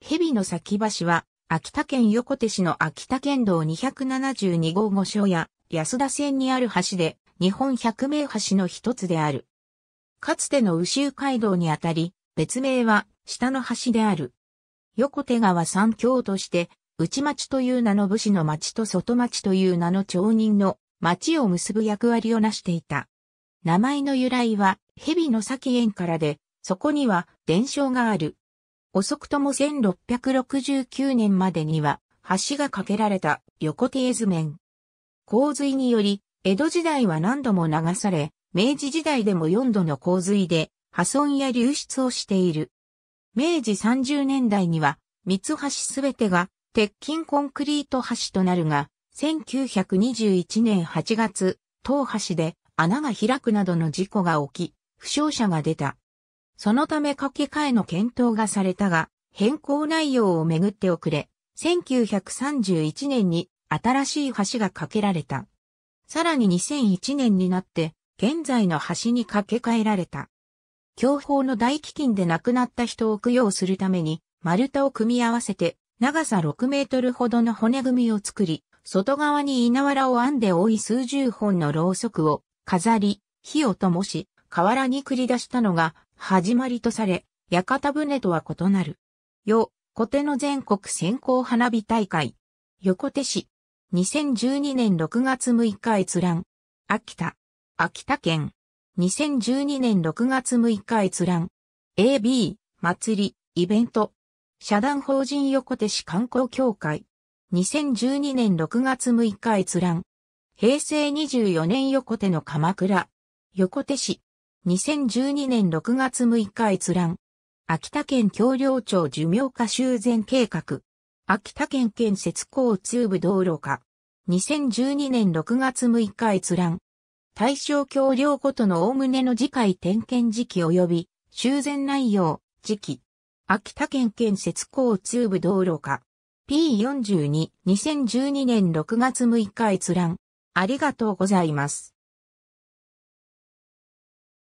蛇の先橋は、秋田県横手市の秋田県道272号五所や安田線にある橋で、日本百名橋の一つである。かつての宇州街道にあたり、別名は下の橋である。横手川三峡として、内町という名の武士の町と外町という名の町人の町を結ぶ役割をなしていた。名前の由来は、蛇の先園からで、そこには伝承がある。遅くとも1669年までには橋が架けられた横手図面。洪水により、江戸時代は何度も流され、明治時代でも4度の洪水で破損や流出をしている。明治30年代には、三橋すべてが鉄筋コンクリート橋となるが、1921年8月、当橋で穴が開くなどの事故が起き、負傷者が出た。そのため書き換えの検討がされたが、変更内容をめぐって遅れ、1931年に新しい橋が架けられた。さらに2001年になって、現在の橋に架け替えられた。強法の大飢饉で亡くなった人を供養するために、丸太を組み合わせて、長さ6メートルほどの骨組みを作り、外側に稲わらを編んで覆い数十本のろうそくを飾り、火を灯し、河原に繰り出したのが始まりとされ、屋形船とは異なる。よ、小手の全国先行花火大会。横手市。2012年6月6日閲覧。秋田。秋田県。2012年6月6日閲覧。AB、祭り、イベント。社団法人横手市観光協会。2012年6月6日閲覧。平成24年横手の鎌倉。横手市。2012年6月6日閲覧。秋田県橋梁町寿命化修繕計画。秋田県建設交通部道路化。2012年6月6日閲覧。対象橋梁ごとのおおむねの次回点検時期及び修繕内容、時期。秋田県建設交通部道路化。P42、2012年6月6日閲覧。ありがとうございます。